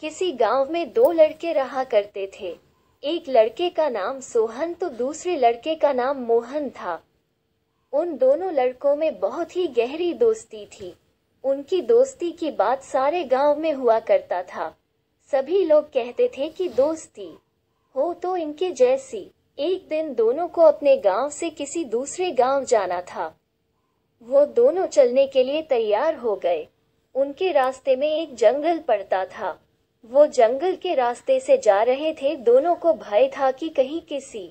किसी गांव में दो लड़के रहा करते थे एक लड़के का नाम सोहन तो दूसरे लड़के का नाम मोहन था उन दोनों लड़कों में बहुत ही गहरी दोस्ती थी उनकी दोस्ती की बात सारे गांव में हुआ करता था सभी लोग कहते थे कि दोस्ती हो तो इनके जैसी एक दिन दोनों को अपने गांव से किसी दूसरे गांव जाना था वो दोनों चलने के लिए तैयार हो गए उनके रास्ते में एक जंगल पड़ता था वो जंगल के रास्ते से जा रहे थे दोनों को भय था कि कहीं किसी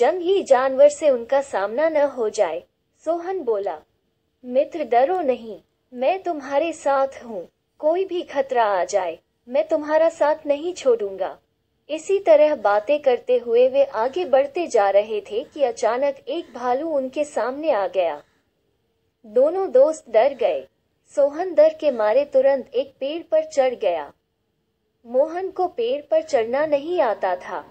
जंगली जानवर से उनका सामना न हो जाए सोहन बोला मित्र डरो नहीं मैं तुम्हारे साथ हूँ कोई भी खतरा आ जाए मैं तुम्हारा साथ नहीं छोड़ूंगा इसी तरह बातें करते हुए वे आगे बढ़ते जा रहे थे कि अचानक एक भालू उनके सामने आ गया दोनों दोस्त डर गए सोहन डर के मारे तुरंत एक पेड़ पर चढ़ गया मोहन को पेड़ पर चढ़ना नहीं आता था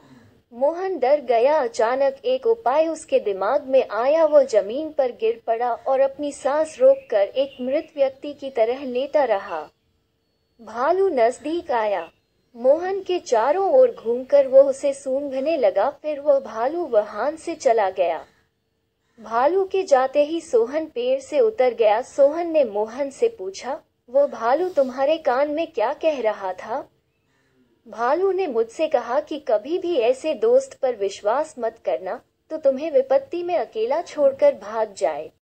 मोहन डर गया अचानक एक उपाय उसके दिमाग में आया वो जमीन पर गिर पड़ा और अपनी सांस रोककर एक मृत व्यक्ति की तरह लेटा रहा भालू नजदीक आया मोहन के चारों ओर घूमकर वो उसे सूंघने लगा फिर वो भालू वहान से चला गया भालू के जाते ही सोहन पेड़ से उतर गया सोहन ने मोहन से पूछा वो भालू तुम्हारे कान में क्या कह रहा था भालू ने मुझसे कहा कि कभी भी ऐसे दोस्त पर विश्वास मत करना तो तुम्हें विपत्ति में अकेला छोड़कर भाग जाए